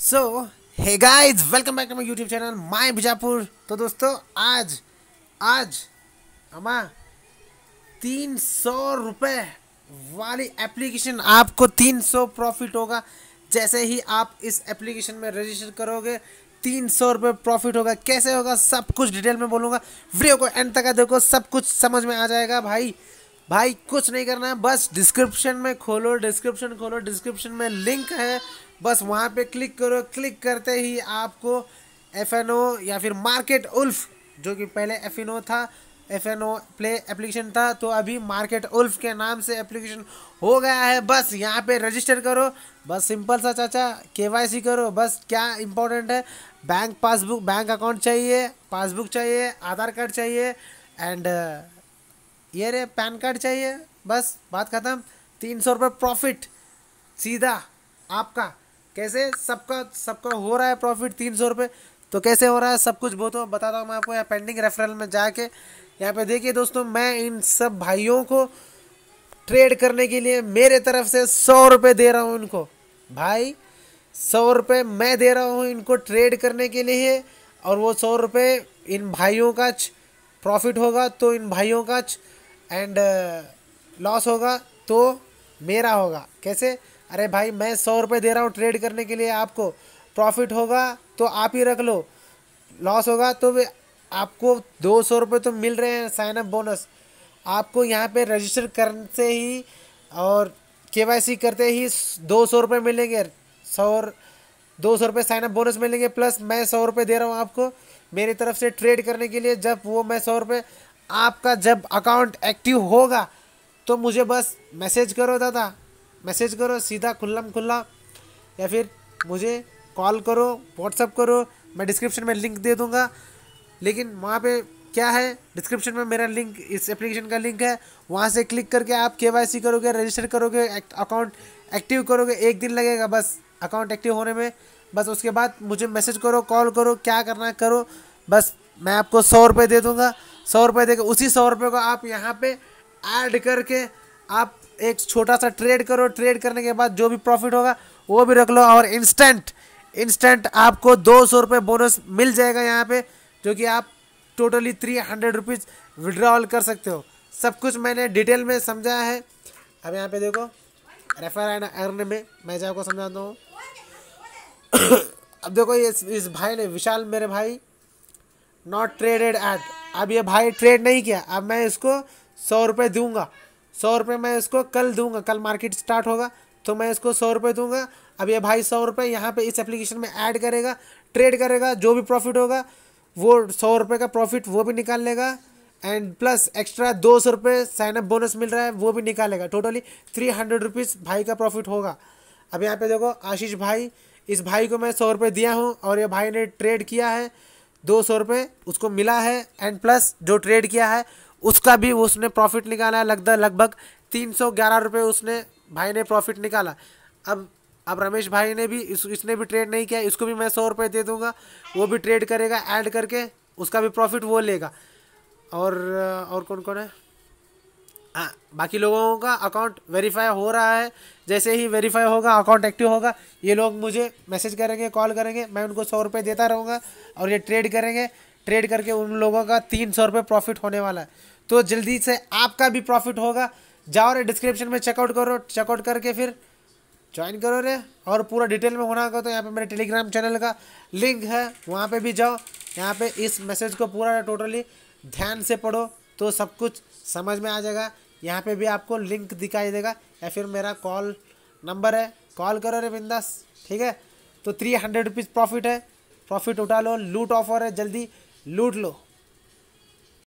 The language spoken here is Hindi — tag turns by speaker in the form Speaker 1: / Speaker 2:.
Speaker 1: so hey guys welcome back to my YouTube channel my Bijapur तो दोस्तों आज आज हम तीन सौ रुपये वाली एप्लीकेशन आपको तीन सौ प्रॉफिट होगा जैसे ही आप इस एप्लीकेशन में रजिस्टर करोगे तीन सौ रुपये प्रॉफिट होगा कैसे होगा सब कुछ डिटेल में बोलूँगा वीडियो को एंड तक देखो सब कुछ समझ में आ जाएगा भाई भाई कुछ नहीं करना है बस डिस्क्रिप्शन में खोलो डिस्क्रिप्शन खोलो डिस्क्रिप्शन में लिंक है बस वहाँ पे क्लिक करो क्लिक करते ही आपको एफ या फिर मार्केट उल्फ जो कि पहले एफ था F N O play application था तो अभी मार्केट उल्फ के नाम से एप्लीकेशन हो गया है बस यहाँ पे रजिस्टर करो बस सिंपल सा चाचा के करो बस क्या इंपॉर्टेंट है बैंक पासबुक बैंक अकाउंट चाहिए पासबुक चाहिए आधार कार्ड चाहिए एंड uh, ये रे पैन कार्ड चाहिए बस बात ख़त्म तीन सौ रुपये प्रॉफिट सीधा आपका कैसे सबका सबका हो रहा है प्रॉफिट तीन सौ रुपये तो कैसे हो रहा है सब कुछ वो बताता हूँ मैं आपको यहाँ पेंडिंग रेफरल में जाके यहाँ पे देखिए दोस्तों मैं इन सब भाइयों को ट्रेड करने के लिए मेरे तरफ से सौ रुपये दे रहा हूँ इनको भाई सौ रुपये मैं दे रहा हूँ इनको ट्रेड करने के लिए और वो सौ रुपये इन भाइयों का प्रॉफिट होगा तो इन भाइयों का एंड लॉस uh, होगा तो मेरा होगा कैसे अरे भाई मैं सौ रुपये दे रहा हूँ ट्रेड करने के लिए आपको प्रॉफिट होगा तो आप ही रख लो लॉस होगा तो आपको दो सौ रुपये तो मिल रहे हैं साइन अप बोनस आपको यहाँ पे रजिस्टर करने से ही और केवाईसी करते ही दो सौ रुपये मिलेंगे सौ दो सौ रुपये साइनअप बोनस मिलेंगे प्लस मैं सौ रुपये दे रहा हूँ आपको मेरी तरफ से ट्रेड करने के लिए जब वो मैं सौ रुपये आपका जब अकाउंट एक्टिव होगा तो मुझे बस मैसेज करो दादा मैसेज करो सीधा खुल्लम खुल्ला या फिर मुझे कॉल करो व्हाट्सअप करो मैं डिस्क्रिप्शन में लिंक दे दूँगा लेकिन वहाँ पे क्या है डिस्क्रिप्शन में मेरा लिंक इस एप्लीकेशन का लिंक है वहाँ से क्लिक करके आप के करोगे रजिस्टर करोगे अकाउंट एक्टिव करोगे एक दिन लगेगा बस अकाउंट एक्टिव होने में बस उसके बाद मुझे मैसेज करो कॉल करो क्या करना है करो बस मैं आपको सौ रुपये दे दूँगा सौ रुपये देकर उसी सौ रुपये को आप यहाँ पे ऐड करके आप एक छोटा सा ट्रेड करो ट्रेड करने के बाद जो भी प्रॉफिट होगा वो भी रख लो और इंस्टेंट इंस्टेंट आपको दो सौ रुपये बोनस मिल जाएगा यहाँ पे जो कि आप totally three hundred rupees withdrawal कर सकते हो सब कुछ मैंने डिटेल में समझाया है अब यहाँ पे देखो रेफर एंड अर्न में मैं जो आपको समझाता हूँ अब देखो ये इस भाई ने विशाल मेरे भाई नॉट ट्रेडेड एट अब ये भाई ट्रेड नहीं किया अब मैं इसको सौ रुपये दूँगा सौ रुपये मैं इसको कल दूंगा कल मार्केट स्टार्ट होगा तो मैं इसको सौ रुपये दूंगा अब ये भाई सौ रुपये यहाँ पर इस एप्लीकेशन में ऐड करेगा ट्रेड करेगा जो भी प्रॉफिट होगा वो सौ रुपये का प्रॉफिट वो भी निकाल लेगा एंड प्लस एक्स्ट्रा दो सौ रुपये साइनअप बोनस मिल रहा है वो भी निकालेगा टोटली थ्री हंड्रेड रुपीज़ भाई का प्रॉफिट होगा अब यहाँ पे देखो आशीष भाई इस भाई को मैं सौ रुपये दिया हूँ और ये भाई ने ट्रेड किया है दो सौ रुपये उसको मिला है एंड प्लस जो ट्रेड किया है उसका भी उसने प्रॉफिट निकाला है लगभग लगभग तीन सौ ग्यारह रुपये उसने भाई ने प्रॉफिट निकाला अब अब रमेश भाई ने भी इस, इसने भी ट्रेड नहीं किया इसको भी मैं सौ रुपये दे दूंगा वो भी ट्रेड करेगा ऐड करके उसका भी प्रॉफिट वो लेगा और और कौन कौन है हाँ बाकी लोगों का अकाउंट वेरीफाई हो रहा है जैसे ही वेरीफाई होगा अकाउंट एक्टिव होगा ये लोग मुझे मैसेज करेंगे कॉल करेंगे मैं उनको सौ रुपये देता रहूँगा और ये ट्रेड करेंगे ट्रेड करके उन लोगों का तीन सौ रुपये प्रॉफिट होने वाला है तो जल्दी से आपका भी प्रॉफिट होगा जाओ रे डिस्क्रिप्शन में चेकआउट करो चेकआउट करके फिर ज्वाइन करो रे और पूरा डिटेल में होना होगा तो यहाँ पे मेरे टेलीग्राम चैनल का लिंक है वहाँ पे भी जाओ यहाँ पे इस मैसेज को पूरा टोटली ध्यान से पढ़ो तो सब कुछ समझ में आ जाएगा यहाँ पे भी आपको लिंक दिखाई देगा या फिर मेरा कॉल नंबर है कॉल करो रे बिंदास ठीक है तो थ्री हंड्रेड रुपीज़ प्रॉफिट है प्रॉफिट उठा लो लूट ऑफर है जल्दी लूट लो